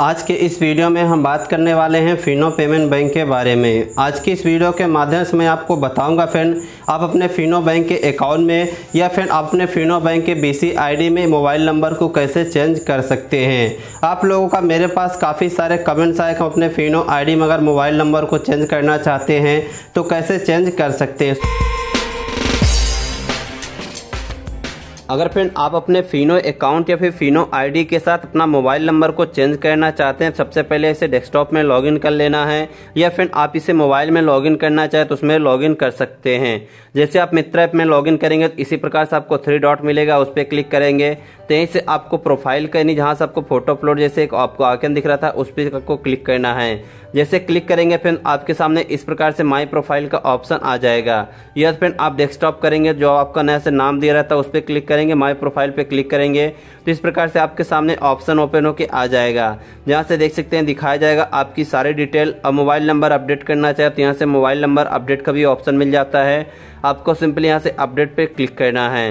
आज के इस वीडियो में हम बात करने वाले हैं फिनो पेमेंट बैंक के बारे में आज की इस वीडियो के माध्यम से मैं आपको बताऊंगा फ्रेंड आप अपने फिनो बैंक के अकाउंट में या फिर अपने फिनो बैंक के बीसी आईडी में मोबाइल नंबर को कैसे चेंज कर सकते हैं आप लोगों का मेरे पास काफ़ी सारे कमेंट्स आए कि अपने फिनो आई में अगर मोबाइल नंबर को चेंज करना चाहते हैं तो कैसे चेंज कर सकते हैं अगर फ्रेंड आप अपने फिनो अकाउंट या फिर फिनो आईडी के साथ अपना मोबाइल नंबर को चेंज करना चाहते हैं सबसे पहले इसे डेस्कटॉप में लॉगिन कर लेना है या फिर आप इसे मोबाइल में लॉगिन करना चाहें तो उसमें लॉगिन कर सकते हैं जैसे आप मित्र ऐप में लॉगिन करेंगे तो इसी प्रकार से आपको थ्री डॉट मिलेगा उस पर क्लिक करेंगे तो यहीं से आपको प्रोफाइल करनी जहाँ से आपको फोटो अपलोड जैसे एक आपको आकन दिख रहा था उस पर आपको क्लिक करना है जैसे क्लिक करेंगे फिर आपके सामने इस प्रकार से माई प्रोफाइल का ऑप्शन आ जाएगा या तो फिर आप डेस्कटॉप करेंगे जो आपका नया से नाम दिया रहता है उस पर क्लिक करें करेंगे माय प्रोफाइल पे क्लिक करेंगे तो इस प्रकार से आपके सामने ऑप्शन ओपन होके आ जाएगा जहाँ से देख सकते हैं दिखाया जाएगा आपकी सारी डिटेल अब मोबाइल नंबर अपडेट करना चाहे तो यहाँ से मोबाइल नंबर अपडेट का भी ऑप्शन मिल जाता है आपको सिंपली यहाँ से अपडेट पर क्लिक करना है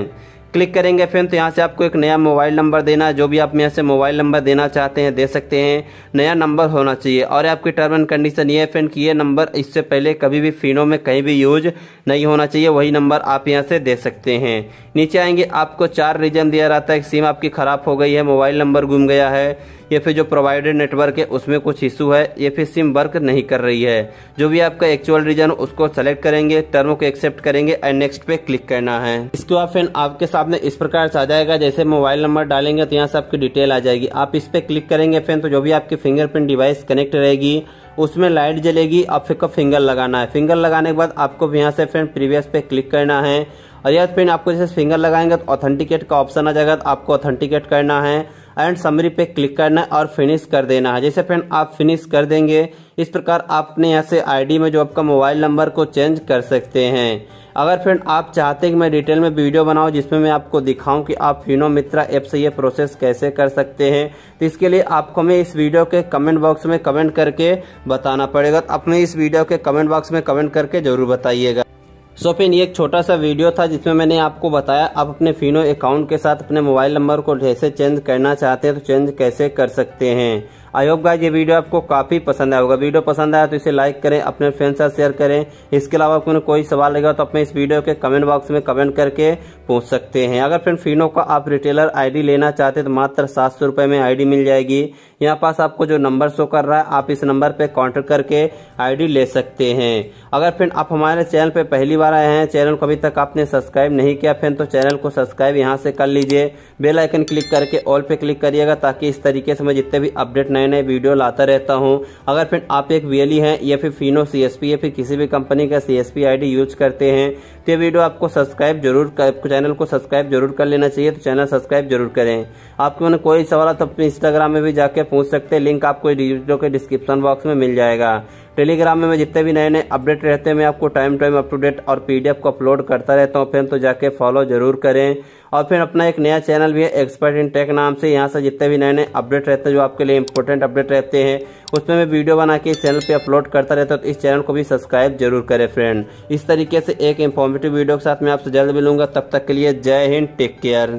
क्लिक करेंगे फ्रेंड तो यहाँ से आपको एक नया मोबाइल नंबर देना है जो भी आप यहाँ से मोबाइल नंबर देना चाहते हैं दे सकते हैं नया नंबर होना चाहिए और आपकी टर्म एंड कंडीशन ये है फ्रेंड कि ये नंबर इससे पहले कभी भी फिनो में कहीं भी यूज नहीं होना चाहिए वही नंबर आप यहाँ से दे सकते हैं नीचे आएंगे आपको चार रीजन दिया जाता है सिम आपकी ख़राब हो गई है मोबाइल नंबर गुम गया है या फिर जो प्रोवाइडेड नेटवर्क है उसमें कुछ इशू है या फिर सिम वर्क नहीं कर रही है जो भी आपका एक्चुअल रीजन उसको सेलेक्ट करेंगे टर्म को एक्सेप्ट करेंगे एंड नेक्स्ट पे क्लिक करना है इसके बाद फिर आपके सामने इस प्रकार से आ जाएगा जैसे मोबाइल नंबर डालेंगे तो यहाँ से आपकी डिटेल आ जाएगी आप इस पे क्लिक करेंगे फिर तो जो भी आपकी फिंगरप्रिंट डिवाइस कनेक्ट रहेगी उसमें लाइट जलेगी फिर फिंगर लगाना है फिंगर लगाने के बाद आपको यहाँ से फिर प्रीवियस पे क्लिक करना है और यह फ्रेंड तो आपको जैसे फिंगर लगाएंगे तो ऑथेंटिकेट का ऑप्शन आ जाएगा तो आपको ऑथेंटिकेट करना है एंड समरी पे क्लिक करना है और फिनिश कर देना है जैसे फ्रेंड आप फिनिश कर देंगे इस प्रकार आप अपने यहाँ से आईडी में जो आपका मोबाइल नंबर को चेंज कर सकते हैं अगर फ्रेंड आप चाहते हैं कि मैं डिटेल में वीडियो बनाऊं जिसमें मैं आपको दिखाऊं कि आप फिनो मित्रा ऐप से ये प्रोसेस कैसे कर सकते हैं तो इसके लिए आपको हमें इस वीडियो के कमेंट बॉक्स में कमेंट करके बताना पड़ेगा तो अपने इस वीडियो के कमेंट बॉक्स में कमेंट करके जरूर बताइएगा सो फिर ये एक छोटा सा वीडियो था जिसमें मैंने आपको बताया आप अपने फिनो अकाउंट के साथ अपने मोबाइल नंबर को जैसे चेंज करना चाहते हैं तो चेंज कैसे कर सकते हैं आई होप गाइज ये वीडियो आपको काफ़ी पसंद आया होगा वीडियो पसंद आया तो इसे लाइक करें अपने फ्रेंड्स साथ शेयर करें इसके अलावा आपको कोई सवाल लगेगा तो अपने इस वीडियो के कमेंट बॉक्स में कमेंट करके पूछ सकते हैं अगर फ्रेंड फिनो का आप रिटेलर आईडी लेना चाहते हैं तो मात्र सात सौ में आईडी मिल जाएगी यहाँ पास आपको जो नंबर शो कर रहा है आप इस नंबर पर कॉन्टेक्ट करके आईडी ले सकते हैं अगर फ्रेंड आप हमारे चैनल पर पहली बार आए हैं चैनल को अभी तक आपने सब्सक्राइब नहीं किया फ्रेंड तो चैनल को सब्सक्राइब यहाँ से कर लीजिए बेल आइकन क्लिक करके ऑल पे क्लिक करिएगा ताकि इस तरीके से मैं जितने भी अपडेट नए नए वीडियो लाता रहता हूँ अगर फिर आप एक वीएलई e हैं या फिर फिनो सी या फिर किसी भी कंपनी का सी एस यूज करते हैं तो वीडियो आपको सब्सक्राइब जरूर कर चैनल को सब्सक्राइब जरूर कर लेना चाहिए तो चैनल सब्सक्राइब जरूर करें आपके मैंने कोई सवाल तो अपने इंस्टाग्राम में भी जाके पूछ सकते हैं लिंक आपको वीडियो के डिस्क्रिप्शन बॉक्स में मिल जाएगा टेलीग्राम में मैं जितने भी नए नए अपडेट रहते हैं मैं आपको टाइम टाइम अप डेट और पीडीएफ को अपलोड करता रहता हूँ फिर तो जाके फॉलो जरूर करें और फिर अपना एक नया चैनल भी है एक्सपर्ट इन टेक नाम से यहाँ से जितने भी नए नए अपडेट रहते हैं जो आपके लिए इंपॉर्टेंट अपडेट रहते हैं उसमें मैं वीडियो बना के इस चैनल पे अपलोड करता रहता हूँ तो इस चैनल को भी सब्सक्राइब जरूर करें फ्रेंड इस तरीके से एक इंफॉर्मेटिव वीडियो के साथ मैं आपसे जल्द मिलूंगा तब तक के लिए जय हिंद टेक केयर